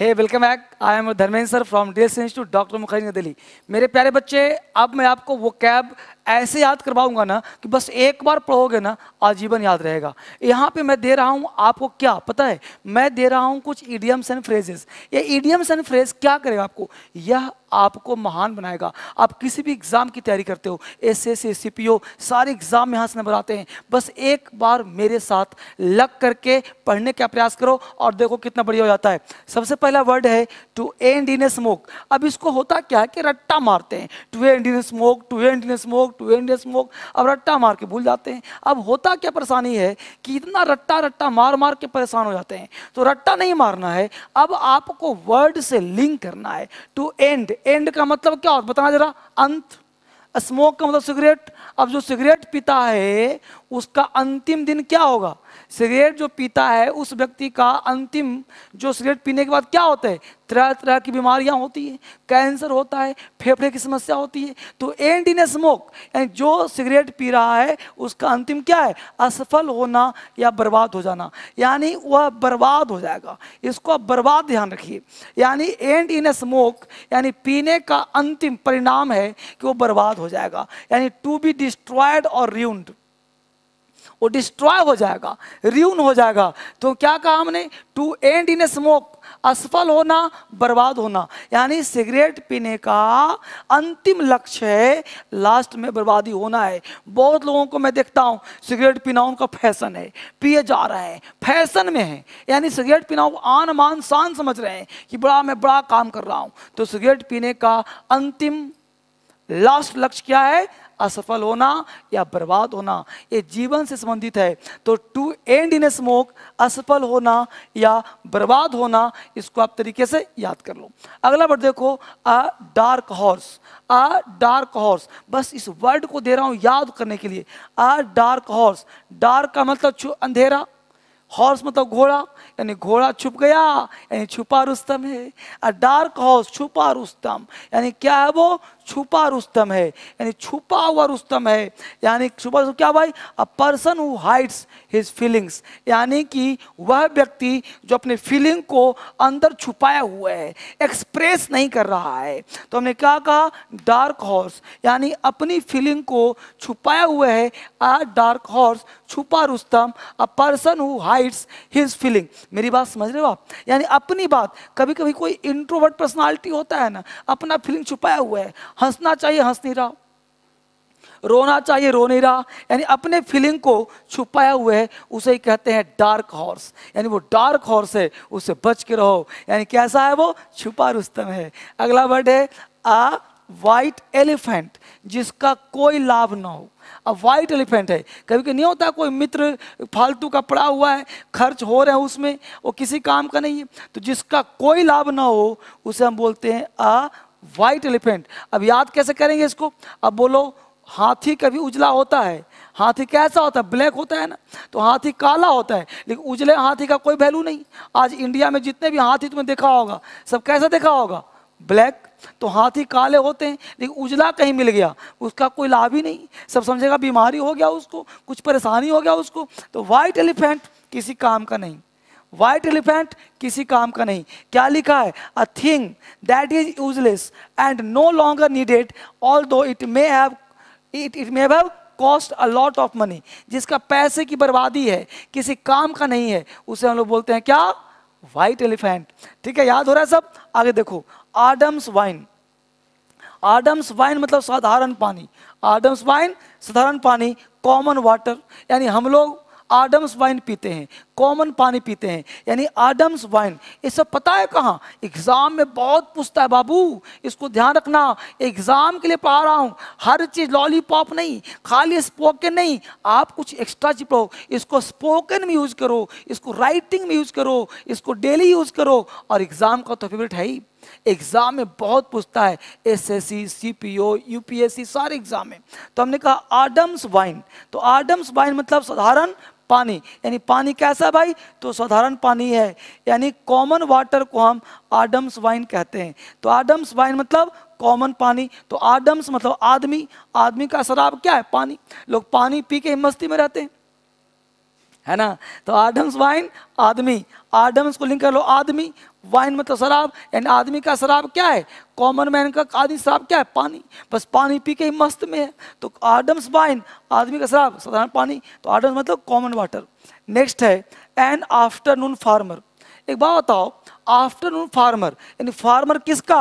hey welcome back I am Dharmendra sir from D S institute doctor Mukherjee Delhi मेरे प्यारे बच्चे अब मैं आपको वो कैब ऐसे याद करवाऊंगा ना कि बस एक बार पढ़ोगे ना आजीवन याद रहेगा यहाँ पे मैं दे रहा हूँ आपको क्या पता है मैं दे रहा हूँ कुछ ईडियम्स एंड फ्रेजेस ये ईडियम्स एंड फ्रेज क्या करेगा आपको यह आपको महान बनाएगा आप किसी भी एग्ज़ाम की तैयारी करते हो S S S C P O सारे एग्ज़ाम यहाँ से नंबर आते हैं बस एक बार मेरे साथ लग करके पढ़ने का प्रयास करो और देखो कितना बढ़िया हो जाता है सबसे पहला वर्ड है to end in a smoke अब इसको होता क्या है कि रट्टा मारते हैं to end in a smoke to end in a smoke to end smoke अब रट्टा मार के भूल जाते हैं अब होता क्या परेशानी है कि इतना रट्टा रट्टा मार मार के परेशान हो जाते हैं तो रट्टा नहीं मारना है अब आपको वर्ड से लिंक करना है टू एंड एंड का मतलब क्या और बताना जरा अंत स्मोक का मतलब सिगरेट अब जो सिगरेट पीता है उसका अंतिम दिन क्या होगा सिगरेट जो पीता है उस व्यक्ति का अंतिम जो सिगरेट पीने के बाद क्या होता है तरह तरह की बीमारियां होती है कैंसर होता है फेफड़े की समस्या होती है तो एंड इन ए स्मोक यानी जो सिगरेट पी रहा है उसका अंतिम क्या है असफल होना या बर्बाद हो जाना यानी वह बर्बाद हो जाएगा इसको आप बर्बाद ध्यान रखिए यानी एंड इन ए स्मोक यानी पीने का अंतिम परिणाम है कि वो बर्बाद हो जाएगा यानी टू बी डिस्ट्रॉयड और र्यून्ड वो डिस्ट्रॉय हो जाएगा रियून हो जाएगा तो क्या कहा हमने to end in a smoke असफल होना बर्बाद होना यानी सिगरेट पीने का अंतिम लक्ष्य है लास्ट में बर्बादी होना है बहुत लोगों को मैं देखता हूँ सिगरेट पीना उनका फैशन है पिए जा रहे हैं फैशन में है यानी सिगरेट पीना वो आन मान शान समझ रहे हैं कि बड़ा मैं बड़ा काम कर रहा हूँ तो सिगरेट पीने का अंतिम लास्ट लक्ष्य क्या है असफल होना या बर्बाद होना ये जीवन से संबंधित है तो to end in a smoke असफल होना या बर्बाद होना इसको आप तरीके से याद कर लो अगला वर्ड देखो a dark horse a dark horse बस इस वर्ड को दे रहा हूं याद करने के लिए अ डार्क हॉर्स डार्क का मतलब अंधेरा हॉर्स मतलब घोड़ा यानी घोड़ा छुप गया यानी छुपा रुस्तम है अ डार्क हॉर्स छुपा रुस्तम यानी क्या है वो छुपा रुस्तम है यानी छुपा हुआ रुस्तम है यानी छुपा रुस्तम क्या भाई a person who hides his feelings यानी कि वह व्यक्ति जो अपने फीलिंग को अंदर छुपाया हुआ है एक्सप्रेस नहीं कर रहा है तो हमने क्या कहा डार्क हॉर्स यानी अपनी फीलिंग को छुपाया हुआ है आ डार्क हॉर्स छुपा रुस्तम a person who hides his feeling मेरी बात समझ रहे हो आप यानी अपनी बात कभी कभी कोई इंट्रोवर्ट पर्सनालिटी होता है ना अपना फीलिंग छुपाया हुआ है हंसना चाहिए हंस नहीं रहा रोना चाहिए रो नहीं रहा यानी अपने फीलिंग को छुपाया हुए है उसे ही कहते हैं डार्क हॉर्स यानी वो डार्क हॉर्स है उसे बच के रहो यानी कैसा है वो छुपा रुस्तम है अगला वर्ड है आ वाइट एलिफेंट जिसका कोई लाभ ना हो अब वाइट एलिफेंट है कभी कभी नहीं होता कोई मित्र फालतू का पड़ा हुआ है खर्च हो रहे हैं उसमें वो किसी काम का नहीं है तो जिसका कोई लाभ ना हो उसे हम बोलते हैं आ वाइट एलिफेंट अब याद कैसे करेंगे इसको अब बोलो हाथी कभी उजला होता है हाथी कैसा होता है ब्लैक होता है ना तो हाथी काला होता है लेकिन उजले हाथी का कोई वैल्यू नहीं आज इंडिया में जितने भी हाथी तुम्हें देखा होगा सब कैसा देखा होगा ब्लैक तो हाथी काले होते हैं लेकिन उजला कहीं मिल गया उसका कोई लाभ ही नहीं सब समझेगा बीमारी हो गया उसको कुछ परेशानी हो गया उसको तो वाइट एलिफेंट किसी काम का नहीं वाइट एलिफेंट किसी काम का नहीं क्या लिखा है a thing that is useless and no longer needed although it may have it it may have cost a lot of money जिसका पैसे की बर्बादी है किसी काम का नहीं है उसे हम लोग बोलते हैं क्या वाइट एलिफेंट ठीक है याद हो रहा है सब आगे देखो आडम्स वाइन आडम्स वाइन मतलब साधारण पानी आडम्स वाइन साधारण पानी कॉमन वाटर यानी हम लोग आडम्स वाइन पीते हैं कॉमन पानी पीते हैं यानी आडम्स वाइन ये सब पता है कहाँ एग्ज़ाम में बहुत पूछता है बाबू इसको ध्यान रखना एग्ज़ाम के लिए पढ़ा रहा हूँ हर चीज़ लॉलीपॉप नहीं खाली स्पोकन नहीं आप कुछ एक्स्ट्रा चिपड़ो इसको स्पोकन में यूज़ करो इसको राइटिंग में यूज़ करो इसको डेली यूज़ करो और एग्ज़ाम का तो फेवरेट है ही एग्ज़ाम में बहुत पूछता है एसएससी, सीपीओ, यूपीएससी सारे एग्ज़ाम में तो हमने कहा आडम्स वाइन तो आडम्स वाइन मतलब साधारण पानी यानी पानी कैसा भाई तो साधारण पानी है यानी कॉमन वाटर को हम आडम्स वाइन कहते हैं तो आडम्स वाइन मतलब कॉमन पानी तो आडम्स मतलब आदमी आदमी का शराब क्या है पानी लोग पानी पी के मस्ती में रहते हैं है ना तो आडम्स वाइन आदमी आडम्स को लिंक कर लो आदमी वाइन मतलब तो शराब यानी आदमी का शराब क्या है कॉमन मैन का आदमी शराब क्या है पानी बस पानी पी के ही मस्त में है तो आडम्स वाइन आदमी का शराब साधारण पानी तो आडम्स मतलब कॉमन वाटर नेक्स्ट है एन आफ्टरनून फार्मर एक बात बताओ आफ्टरनून फार्मर यानी फार्मर किसका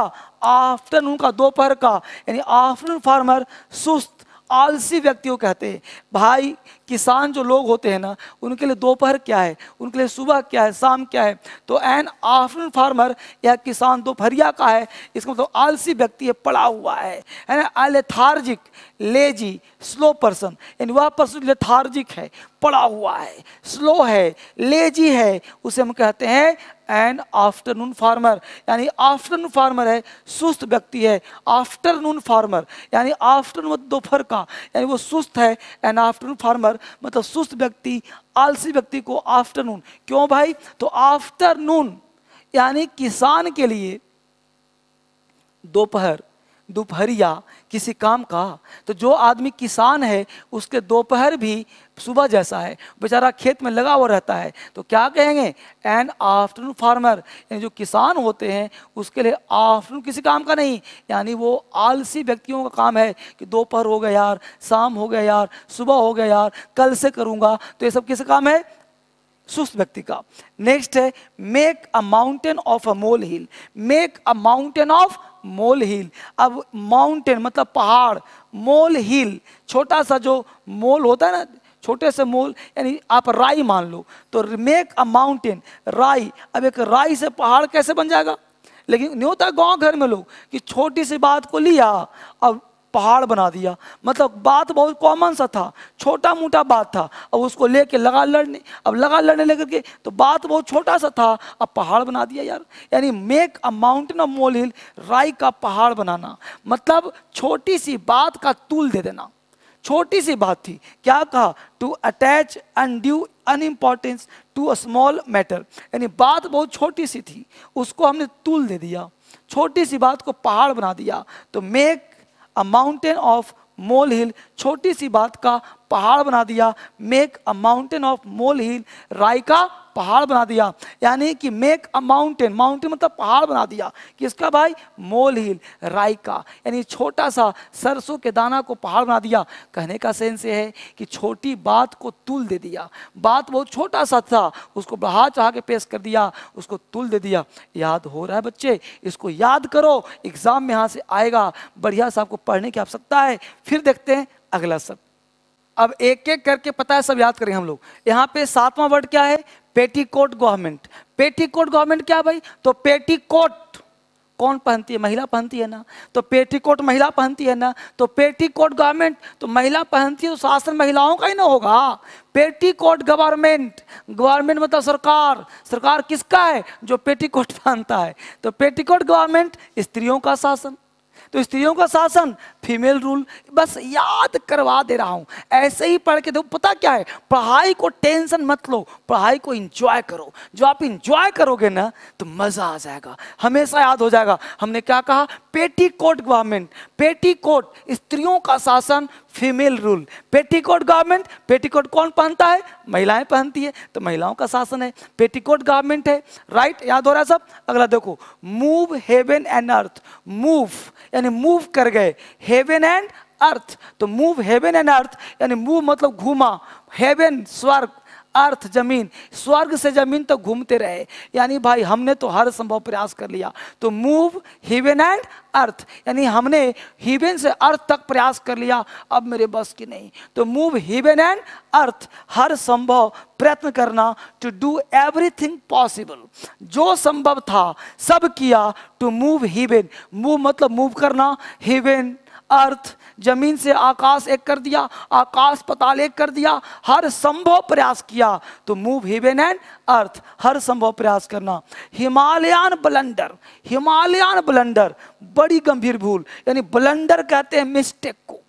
आफ्टरनून का दोपहर का यानी आफ्टरनून फार्मर सुस्त आलसी व्यक्ति को कहते हैं भाई किसान जो लोग होते हैं ना उनके लिए दोपहर क्या है उनके लिए सुबह क्या है शाम क्या है तो एन आफ्टरनून फार्मर या किसान दोपहरिया का है इसका मतलब आलसी व्यक्ति है पड़ा हुआ है है ना अलेथार्जिक लेजी स्लो पर्सन यानी वह पर्सन लेथार्जिक है पड़ा हुआ है स्लो है लेजी है उसे हम कहते हैं एंड आफ्टरनून फार्मर यानी आफ्टरनून फार्मर है सुस्त व्यक्ति है आफ्टरनून फार्मर यानी आफ्टरनून दोपहर का यानी वो सुस्त है एंड आफ्टरनून फार्मर मतलब सुस्त व्यक्ति आलसी व्यक्ति को आफ्टरनून क्यों भाई तो आफ्टरनून यानी किसान के लिए दोपहर दोपहरिया किसी काम का तो जो आदमी किसान है उसके दोपहर भी सुबह जैसा है बेचारा खेत में लगा हुआ रहता है तो क्या कहेंगे एंड आफ्टरनून फार्मर यानी जो किसान होते हैं उसके लिए आफ्टरनून किसी काम का नहीं यानी वो आलसी व्यक्तियों का काम है कि दोपहर हो गया यार शाम हो गया यार सुबह हो गया यार कल से करूँगा तो ये सब किस काम है सुस्त व्यक्ति का नेक्स्ट है make a mountain of a molehill make a mountain of molehill अब माउंटेन मतलब पहाड़ मोल हिल छोटा सा जो मोल होता है ना छोटे से मोल यानी आप राई मान लो तो मेक अ माउंटेन राई अब एक राई से पहाड़ कैसे बन जाएगा लेकिन नहीं होता गांव घर में लोग कि छोटी सी बात को लिया अब पहाड़ बना दिया मतलब बात बहुत कॉमन सा था छोटा मोटा बात था अब उसको लेके लगा लड़ने अब लगा लड़ने लेकर के तो बात बहुत छोटा सा था अब पहाड़ बना दिया यार यानी make a mountain of molehill राई का पहाड़ बनाना मतलब छोटी सी बात का तूल दे देना छोटी सी बात थी क्या कहा to attach due an importance to a small matter यानी बात बहुत छोटी सी थी उसको हमने तूल दे दिया छोटी सी बात को पहाड़ बना दिया तो make a mountain of molehill छोटी सी बात का पहाड़ बना दिया make a mountain of molehill राय का पहाड़ बना दिया यानी कि मेक अ माउंटेन माउंटेन मतलब पहाड़ बना दिया कि इसका भाई मोल हिल राई का यानी छोटा सा सरसों के दाना को पहाड़ बना दिया कहने का सेंस ये है कि छोटी बात को तुल दे दिया बात बहुत छोटा सा था उसको बढ़ा चढ़ा के पेश कर दिया उसको तुल दे दिया याद हो रहा है बच्चे इसको याद करो एग्जाम में यहाँ से आएगा बढ़िया सा आपको पढ़ने की आवश्यकता है फिर देखते हैं अगला सब अब एक एक करके पता है सब याद करें हम लोग यहाँ पे सातवां वर्ड क्या है पेटीकोट गवर्नमेंट पेटीकोट गवर्नमेंट क्या भाई तो पेटीकोट कौन पहनती है महिला पहनती है ना तो पेटीकोट महिला पहनती है ना तो पेटीकोट गवर्नमेंट तो महिला पहनती है तो शासन महिलाओं का ही ना होगा पेटीकोट गवर्नमेंट गवर्नमेंट मतलब सरकार सरकार किसका है जो पेटीकोट पहनता है तो पेटीकोट गवर्नमेंट स्त्रियों का शासन तो स्त्रियों का शासन फीमेल रूल बस याद करवा दे रहा हूं ऐसे ही पढ़ के दो पता क्या है पढ़ाई को टेंशन मत लो पढ़ाई को इंजॉय करो जो आप इंजॉय करोगे ना तो मज़ा आ जाएगा हमेशा याद हो जाएगा हमने क्या कहा पेटी कोट गवर्नमेंट पेटी कोट स्त्रियों का शासन female rule petticoat government petticoat कौन पहनता है महिलाएं पहनती है तो महिलाओं का शासन है पेटी कोट गवर्नमेंट है राइट याद हो रहा है सब अगला देखो move heaven and earth move यानी मूव कर गए हेवन एंड अर्थ तो मूव हेवन एंड अर्थ यानी मूव मतलब घूमा हेवन स्वर्ग अर्थ जमीन स्वर्ग से जमीन तक तो घूमते रहे यानी भाई हमने तो हर संभव प्रयास कर लिया तो मूव हेवन एंड अर्थ यानी हमने हिबेन से अर्थ तक प्रयास कर लिया अब मेरे बस की नहीं तो मूव हिबेन एंड अर्थ हर संभव प्रयत्न करना टू डू एवरीथिंग पॉसिबल जो संभव था सब किया टू मूव हिबेन मूव मतलब मूव करना हिबेन अर्थ जमीन से आकाश एक कर दिया आकाश पताल एक कर दिया हर संभव प्रयास किया तो मूव हिवेन एंड अर्थ हर संभव प्रयास करना हिमालयन ब्लंडर हिमालयन ब्लंडर बड़ी गंभीर भूल यानी ब्लंडर कहते हैं मिस्टेक को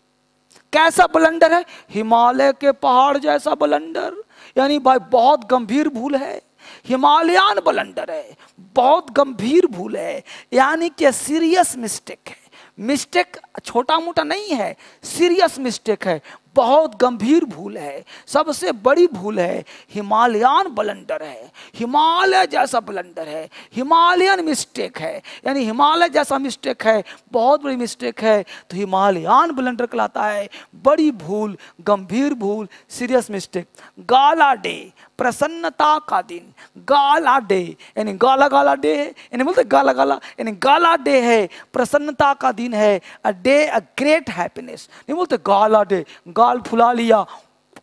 कैसा ब्लंडर है हिमालय के पहाड़ जैसा ब्लंडर यानी भाई बहुत गंभीर भूल है हिमालयन ब्लंडर है बहुत गंभीर भूल है यानी कि सीरियस मिस्टेक है मिस्टेक छोटा मोटा नहीं है सीरियस मिस्टेक है बहुत गंभीर भूल है सबसे बड़ी भूल है हिमालयन बलंडर है हिमालय जैसा बलंडर है हिमालयन मिस्टेक है यानी हिमालय जैसा मिस्टेक है बहुत बड़ी मिस्टेक है तो हिमालयन ब्लंडर कहलाता है बड़ी भूल गंभीर भूल सीरियस मिस्टेक गाला डे प्रसन्नता का दिन गाला डे यानी गाला गाला डे है यानी बोलते गाला गाला यानी गाला डे है प्रसन्नता का दिन है a day a great happiness नहीं बोलते गाला डे गाल फुला लिया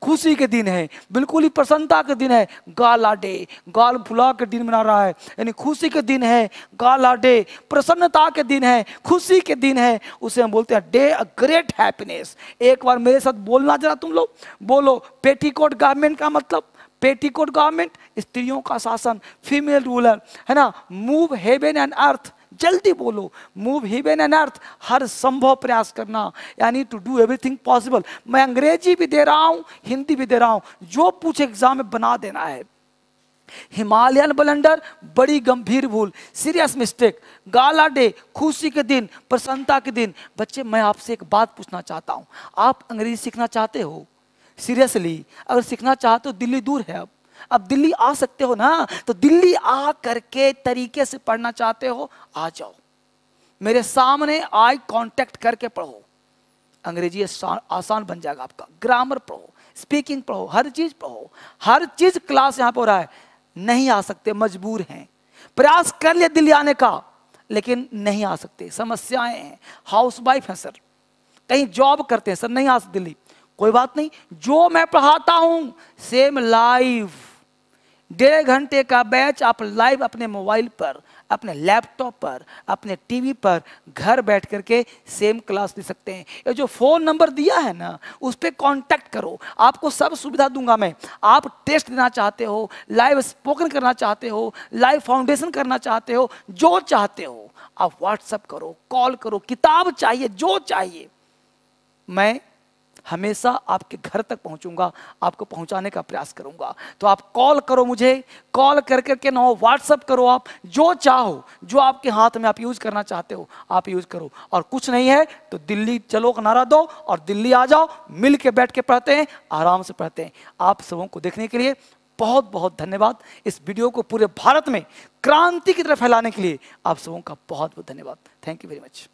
खुशी के दिन है बिल्कुल ही प्रसन्नता के दिन है गाला डे गाल फुला के दिन मना रहा है यानी खुशी के दिन है गाला डे प्रसन्नता के दिन है खुशी के दिन है उसे हम बोलते हैं डे अ ग्रेट हैप्पीनेस एक बार मेरे साथ बोलना जरा तुम लोग बोलो पेटीकोट गारमेंट का मतलब पेटीकोट गवर्नमेंट स्त्रियों का शासन फीमेल रूलर है ना मूव हेवन एंड अर्थ जल्दी बोलो मूव हिवेन एंड अर्थ हर संभव प्रयास करना यानी टू डू एवरीथिंग पॉसिबल मैं अंग्रेजी भी दे रहा हूँ हिंदी भी दे रहा हूं जो पूछे एग्जाम में बना देना है हिमालयन बलंडर बड़ी गंभीर भूल सीरियस मिस्टेक गाला डे खुशी के दिन प्रसन्नता के दिन बच्चे मैं आपसे एक बात पूछना चाहता हूँ आप अंग्रेजी सीखना चाहते हो सीरियसली अगर सीखना चाहते हो दिल्ली दूर है अब अब दिल्ली आ सकते हो ना तो दिल्ली आ करके तरीके से पढ़ना चाहते हो आ जाओ मेरे सामने आई कांटेक्ट करके पढ़ो अंग्रेजी आसान बन जाएगा आपका ग्रामर पढ़ो स्पीकिंग पढ़ो हर चीज पढ़ो हर चीज क्लास यहां पर हो रहा है नहीं आ सकते मजबूर हैं प्रयास कर लिया दिल्ली आने का लेकिन नहीं आ सकते समस्याएं हैं हाउस वाइफ है सर कहीं जॉब करते हैं सर नहीं आ सकते दिल्ली कोई बात नहीं जो मैं पढ़ाता हूं सेम लाइव डेढ़ घंटे का बैच आप लाइव अपने मोबाइल पर अपने लैपटॉप पर अपने टीवी पर घर बैठ करके सेम क्लास ले सकते हैं ये जो फ़ोन नंबर दिया है ना उस पर कॉन्टैक्ट करो आपको सब सुविधा दूंगा मैं आप टेस्ट देना चाहते हो लाइव स्पोकन करना चाहते हो लाइव फाउंडेशन करना चाहते हो जो चाहते हो आप व्हाट्सअप करो कॉल करो किताब चाहिए जो चाहिए मैं हमेशा आपके घर तक पहुंचूंगा आपको पहुंचाने का प्रयास करूंगा तो आप कॉल करो मुझे कॉल कर करके ना हो व्हाट्सअप करो आप जो चाहो जो आपके हाथ में आप यूज़ करना चाहते हो आप यूज़ करो और कुछ नहीं है तो दिल्ली चलो का नारा दो और दिल्ली आ जाओ मिल के बैठ के पढ़ते हैं आराम से पढ़ते हैं आप सबों को देखने के लिए बहुत बहुत धन्यवाद इस वीडियो को पूरे भारत में क्रांति की तरह फैलाने के लिए आप सबों का बहुत बहुत धन्यवाद थैंक यू वेरी मच